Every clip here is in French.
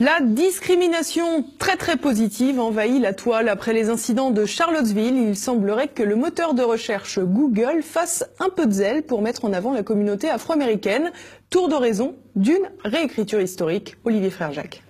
La discrimination très très positive envahit la toile après les incidents de Charlottesville. Il semblerait que le moteur de recherche Google fasse un peu de zèle pour mettre en avant la communauté afro-américaine. Tour de raison d'une réécriture historique. Olivier Frère Jacques.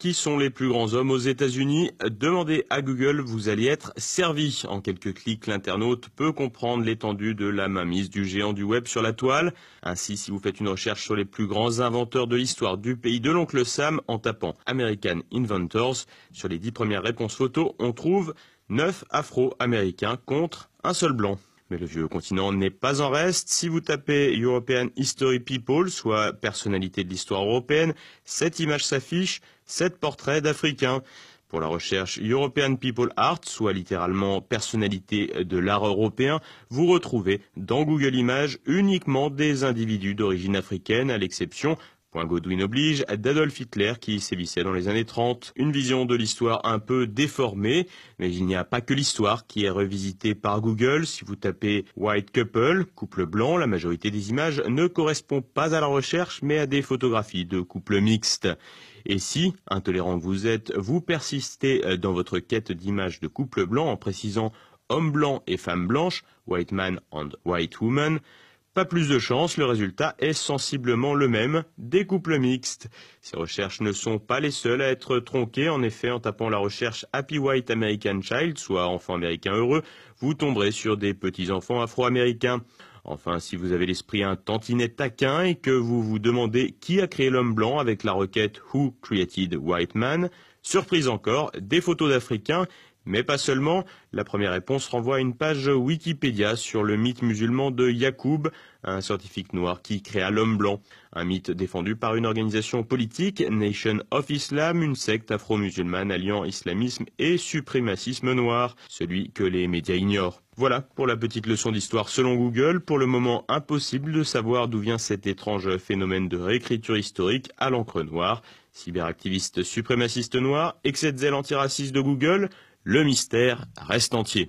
Qui sont les plus grands hommes aux États-Unis Demandez à Google, vous allez être servi. En quelques clics, l'internaute peut comprendre l'étendue de la mainmise du géant du web sur la toile. Ainsi, si vous faites une recherche sur les plus grands inventeurs de l'histoire du pays de l'oncle Sam en tapant American Inventors, sur les dix premières réponses photos, on trouve neuf Afro-Américains contre un seul blanc. Mais le vieux continent n'est pas en reste. Si vous tapez European History People, soit personnalité de l'histoire européenne, cette image s'affiche, sept portraits d'Africains. Pour la recherche European People Art, soit littéralement personnalité de l'art européen, vous retrouvez dans Google Images uniquement des individus d'origine africaine, à l'exception Point Godwin oblige à d'Adolf Hitler qui sévissait dans les années 30. Une vision de l'histoire un peu déformée, mais il n'y a pas que l'histoire qui est revisitée par Google. Si vous tapez White Couple, couple blanc, la majorité des images ne correspond pas à la recherche, mais à des photographies de couples mixtes. Et si, intolérant que vous êtes, vous persistez dans votre quête d'images de couple blanc en précisant homme blanc et femme blanche, white man and white woman, plus de chance, le résultat est sensiblement le même, des couples mixtes. Ces recherches ne sont pas les seules à être tronquées, en effet, en tapant la recherche Happy White American Child, soit enfant américain heureux, vous tomberez sur des petits-enfants afro-américains. Enfin, si vous avez l'esprit un tantinet taquin et que vous vous demandez qui a créé l'homme blanc avec la requête Who Created White Man, surprise encore, des photos d'Africains mais pas seulement. La première réponse renvoie à une page Wikipédia sur le mythe musulman de Yacoub, un scientifique noir qui créa l'homme blanc. Un mythe défendu par une organisation politique, Nation of Islam, une secte afro-musulmane alliant islamisme et suprémacisme noir, celui que les médias ignorent. Voilà pour la petite leçon d'histoire selon Google. Pour le moment, impossible de savoir d'où vient cet étrange phénomène de réécriture historique à l'encre noire. Cyberactiviste suprémaciste noir, excès de zèle antiraciste de Google, le mystère reste entier.